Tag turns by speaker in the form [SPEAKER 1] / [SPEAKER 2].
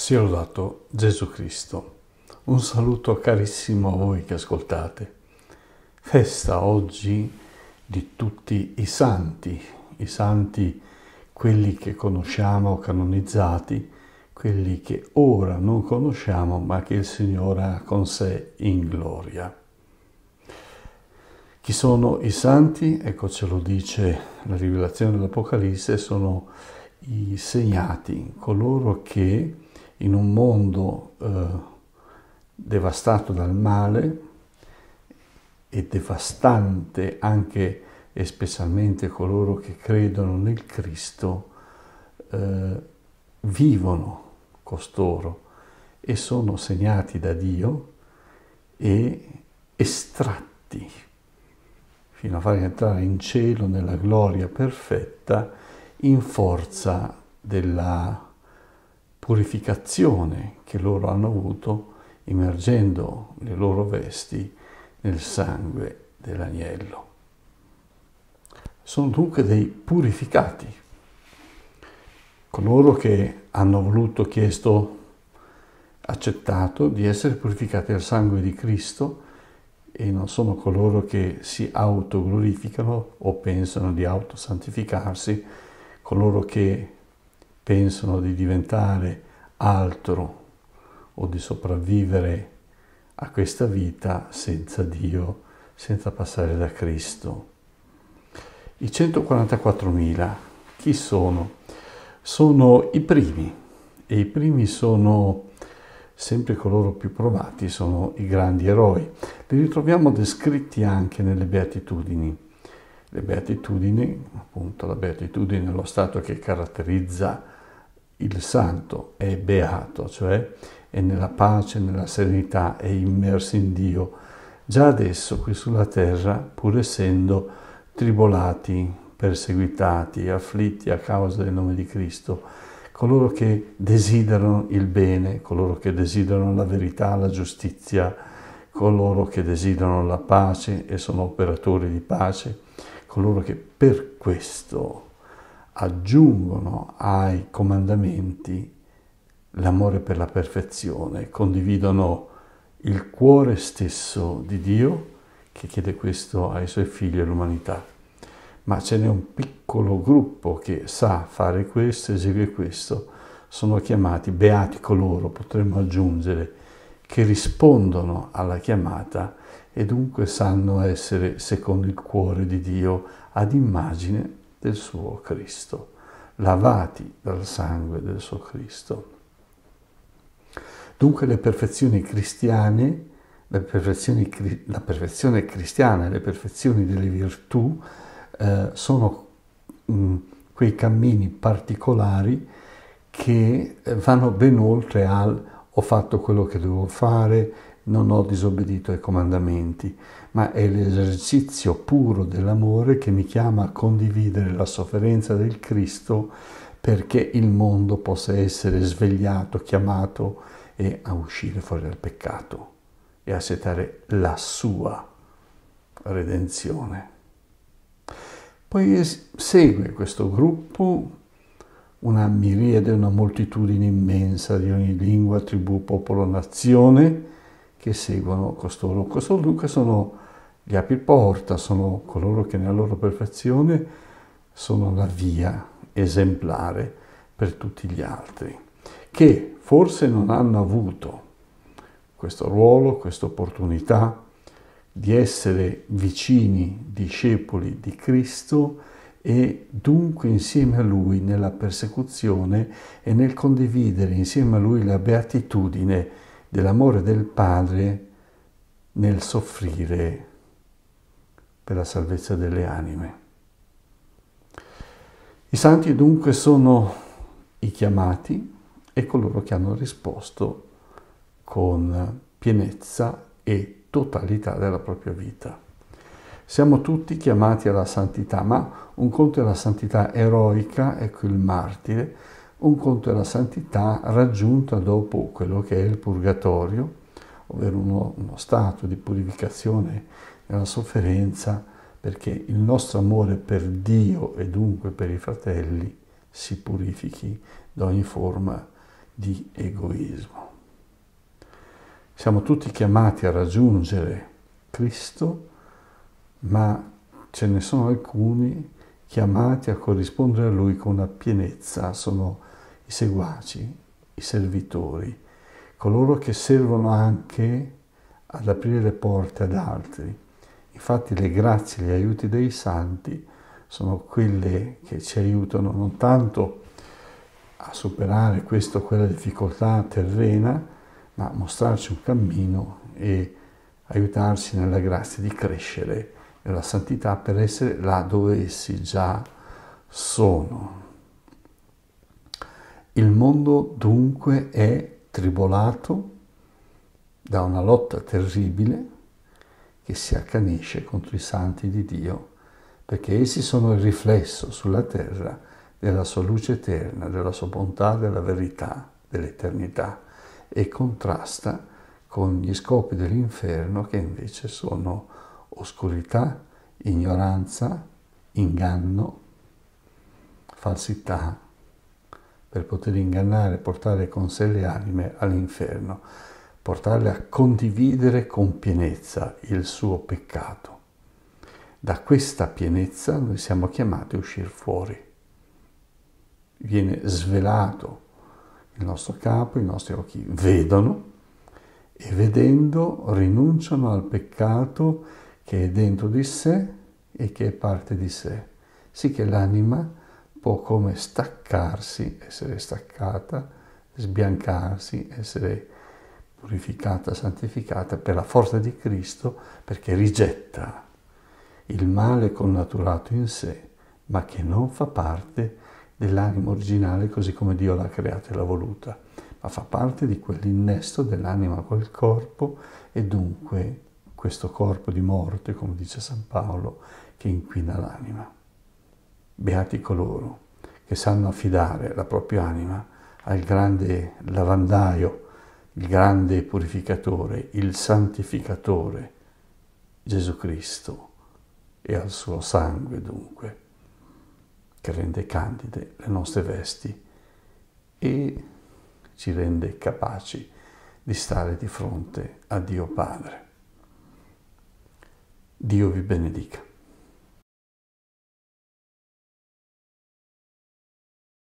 [SPEAKER 1] Sia lodato Gesù Cristo. Un saluto carissimo a voi che ascoltate. Festa oggi di tutti i santi, i santi quelli che conosciamo canonizzati, quelli che ora non conosciamo ma che il Signore ha con sé in gloria. Chi sono i santi? Ecco ce lo dice la rivelazione dell'Apocalisse, sono i segnati, coloro che in un mondo eh, devastato dal male e devastante anche e specialmente coloro che credono nel Cristo, eh, vivono costoro e sono segnati da Dio e estratti fino a far entrare in cielo nella gloria perfetta in forza della purificazione che loro hanno avuto immergendo le loro vesti nel sangue dell'agnello. Sono dunque dei purificati, coloro che hanno voluto, chiesto, accettato di essere purificati al sangue di Cristo e non sono coloro che si autoglorificano o pensano di autosantificarsi, coloro che pensano di diventare altro o di sopravvivere a questa vita senza Dio, senza passare da Cristo. I 144.000 chi sono? Sono i primi e i primi sono sempre coloro più provati, sono i grandi eroi. Li ritroviamo descritti anche nelle beatitudini le beatitudini, appunto la beatitudine è lo stato che caratterizza il santo, è beato, cioè è nella pace, nella serenità, è immerso in Dio, già adesso qui sulla terra, pur essendo tribolati, perseguitati, afflitti a causa del nome di Cristo, coloro che desiderano il bene, coloro che desiderano la verità, la giustizia, coloro che desiderano la pace e sono operatori di pace, coloro che per questo aggiungono ai comandamenti l'amore per la perfezione, condividono il cuore stesso di Dio che chiede questo ai suoi figli e all'umanità. Ma ce n'è un piccolo gruppo che sa fare questo, esegue questo, sono chiamati beati coloro, potremmo aggiungere, che rispondono alla chiamata e dunque sanno essere secondo il cuore di Dio ad immagine del suo Cristo, lavati dal sangue del suo Cristo. Dunque le perfezioni cristiane, le perfezioni, la perfezione cristiana e le perfezioni delle virtù eh, sono mh, mm, quei cammini particolari che vanno ben oltre al ho fatto quello che devo fare, non ho disobbedito ai comandamenti, ma è l'esercizio puro dell'amore che mi chiama a condividere la sofferenza del Cristo perché il mondo possa essere svegliato, chiamato e a uscire fuori dal peccato e a setare la sua redenzione. Poi segue questo gruppo una miriade, una moltitudine immensa di ogni lingua, tribù, popolo, nazione, che seguono costoro. Costoro dunque sono gli apriporta, sono coloro che nella loro perfezione sono la via esemplare per tutti gli altri, che forse non hanno avuto questo ruolo, questa opportunità di essere vicini, discepoli di Cristo e dunque insieme a Lui nella persecuzione e nel condividere insieme a Lui la beatitudine dell'amore del Padre nel soffrire per la salvezza delle anime. I santi dunque sono i chiamati e coloro che hanno risposto con pienezza e totalità della propria vita. Siamo tutti chiamati alla santità, ma un conto è la santità eroica, ecco il martire, un conto è la santità raggiunta dopo quello che è il purgatorio, ovvero uno, uno stato di purificazione nella sofferenza, perché il nostro amore per Dio e dunque per i fratelli si purifichi da ogni forma di egoismo. Siamo tutti chiamati a raggiungere Cristo, ma ce ne sono alcuni chiamati a corrispondere a Lui con una pienezza, sono i seguaci, i servitori, coloro che servono anche ad aprire le porte ad altri. Infatti le grazie, gli aiuti dei santi sono quelle che ci aiutano non tanto a superare questa o quella difficoltà terrena, ma a mostrarci un cammino e aiutarci nella grazia di crescere nella santità per essere là dove essi già sono. Il mondo dunque è tribolato da una lotta terribile che si accanisce contro i santi di Dio, perché essi sono il riflesso sulla terra della sua luce eterna, della sua bontà, della verità, dell'eternità e contrasta con gli scopi dell'inferno che invece sono oscurità, ignoranza, inganno, falsità, per poter ingannare e portare con sé le anime all'inferno, portarle a condividere con pienezza il suo peccato. Da questa pienezza noi siamo chiamati a uscire fuori. Viene svelato il nostro capo, i nostri occhi vedono e vedendo rinunciano al peccato che è dentro di sé e che è parte di sé, sì che l'anima può come staccarsi, essere staccata, sbiancarsi, essere purificata, santificata per la forza di Cristo perché rigetta il male connaturato in sé, ma che non fa parte dell'anima originale così come Dio l'ha creata e l'ha voluta, ma fa parte di quell'innesto dell'anima col corpo e dunque questo corpo di morte, come dice San Paolo, che inquina l'anima. Beati coloro che sanno affidare la propria anima al grande lavandaio, il grande purificatore, il santificatore, Gesù Cristo, e al suo sangue dunque, che rende candide le nostre vesti e ci rende capaci di stare di fronte a Dio Padre. Dio vi benedica.